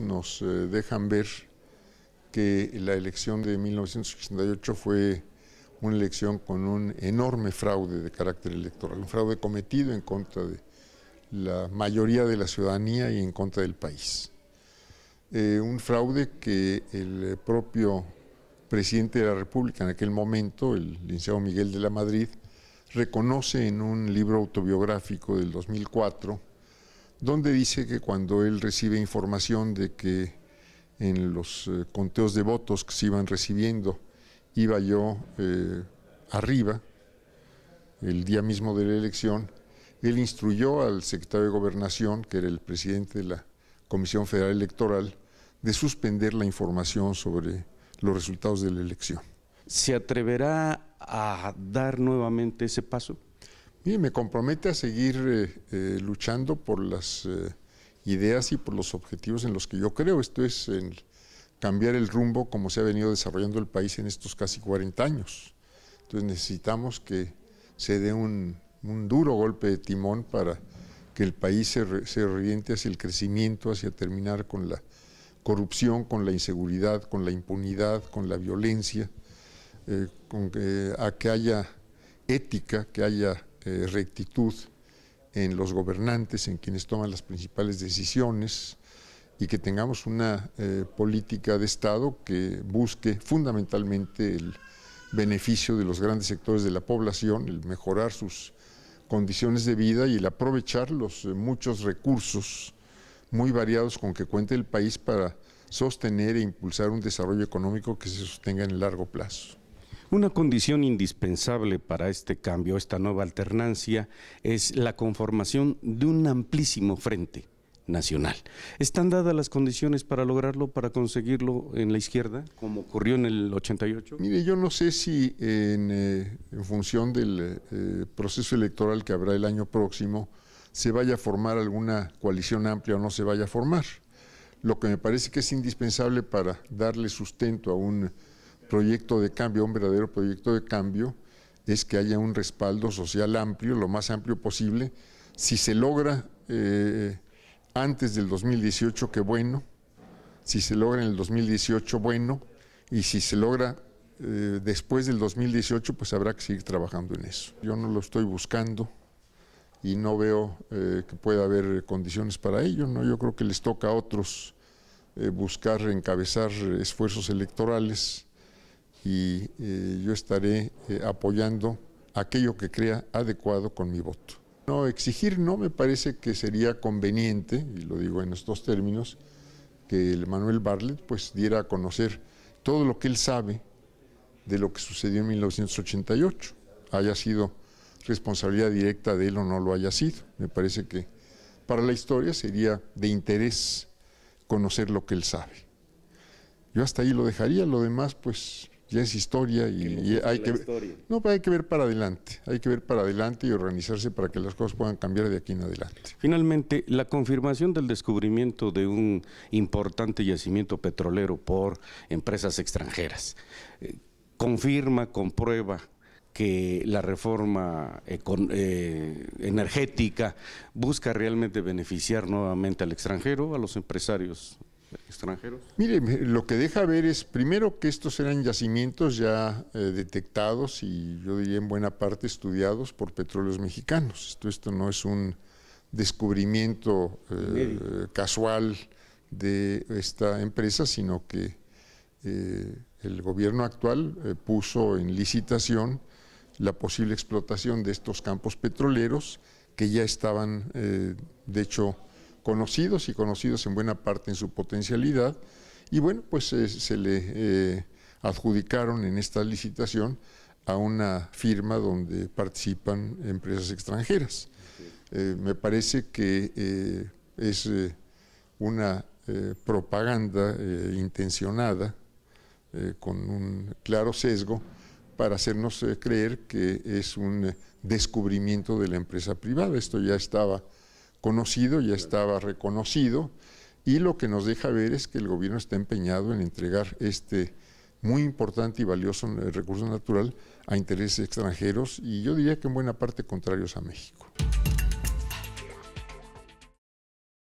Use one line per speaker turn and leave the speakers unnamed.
nos eh, dejan ver que la elección de 1968 fue una elección con un enorme fraude de carácter electoral, un fraude cometido en contra de la mayoría de la ciudadanía y en contra del país. Eh, un fraude que el propio presidente de la República en aquel momento, el licenciado Miguel de la Madrid, reconoce en un libro autobiográfico del 2004 donde dice que cuando él recibe información de que en los eh, conteos de votos que se iban recibiendo iba yo eh, arriba, el día mismo de la elección, él instruyó al secretario de Gobernación, que era el presidente de la Comisión Federal Electoral, de suspender la información sobre los resultados de la elección.
¿Se atreverá a dar nuevamente ese
paso? Y me compromete a seguir eh, eh, luchando por las eh, ideas y por los objetivos en los que yo creo. Esto es en cambiar el rumbo como se ha venido desarrollando el país en estos casi 40 años. Entonces necesitamos que se dé un, duro golpe de timón para que el país se, re, oriente hacia el crecimiento, hacia terminar con la corrupción, con la inseguridad, con la impunidad, con la violencia, con, a que haya ética, que haya eh, rectitud en los gobernantes, en quienes toman las principales decisiones y que tengamos una eh, política de Estado que busque fundamentalmente el beneficio de los grandes sectores de la población, el mejorar sus condiciones de vida y el aprovechar los eh, muchos recursos muy variados con que cuenta el país para sostener e impulsar un desarrollo económico que
se sostenga en el largo plazo. Una condición indispensable para este cambio, esta nueva alternancia, es la conformación de un amplísimo frente nacional. ¿Están dadas las condiciones para lograrlo, para conseguirlo en la izquierda, como ocurrió en el 88?
Mire, yo no sé si en, eh, función del eh, proceso electoral que habrá el año próximo se vaya a formar alguna coalición amplia o no se vaya a formar. Lo que me parece que es indispensable para darle sustento a un proyecto de cambio, un verdadero proyecto de cambio, es que haya un respaldo social amplio, lo más amplio posible. Si se logra eh, antes del 2018, qué bueno. Si se logra en el 2018, bueno. Y si se logra eh, después del 2018, pues habrá que seguir trabajando en eso. Yo no lo estoy buscando y no veo eh, que pueda haber condiciones para ello. ¿no? Yo creo que les toca a otros buscar encabezar esfuerzos electorales y eh, yo estaré eh, apoyando aquello que crea adecuado con mi voto. No, exigir no me parece que sería conveniente, y lo digo en estos términos, que el Manuel Barlet pues diera a conocer todo lo que él sabe de lo que sucedió en 1988, haya sido responsabilidad directa de él o no lo haya sido. Me parece que para la historia sería de interés conocer lo que él sabe. Yo hasta ahí lo dejaría, lo demás pues ya es historia y, hay que ver, no, hay que ver para adelante, hay que ver para
adelante y organizarse para que las cosas puedan cambiar de aquí en adelante. Finalmente, la confirmación del descubrimiento de un importante yacimiento petrolero por empresas extranjeras eh, confirma, comprueba que la reforma eh, energética busca realmente beneficiar nuevamente al extranjero, a los empresarios extranjeros?
Mire, lo que deja ver es primero que estos eran yacimientos ya eh, detectados y yo diría en buena parte estudiados por petróleos mexicanos. Esto, esto no es un descubrimiento eh, casual de esta empresa, sino que eh, el gobierno actual puso en licitación la posible explotación de estos campos petroleros que ya estaban, de hecho, conocidos y conocidos en buena parte en su potencialidad. Y bueno, pues eh, se le eh, adjudicaron en esta licitación a una firma donde participan empresas extranjeras. Eh, me parece que es una propaganda intencionada con un claro sesgo para hacernos creer que es un descubrimiento de la empresa privada. Esto ya estaba conocido, ya estaba reconocido, y lo que nos deja ver es que el gobierno está empeñado en entregar este muy importante y valioso eh, recurso natural a intereses extranjeros y yo diría que en buena parte contrarios a México.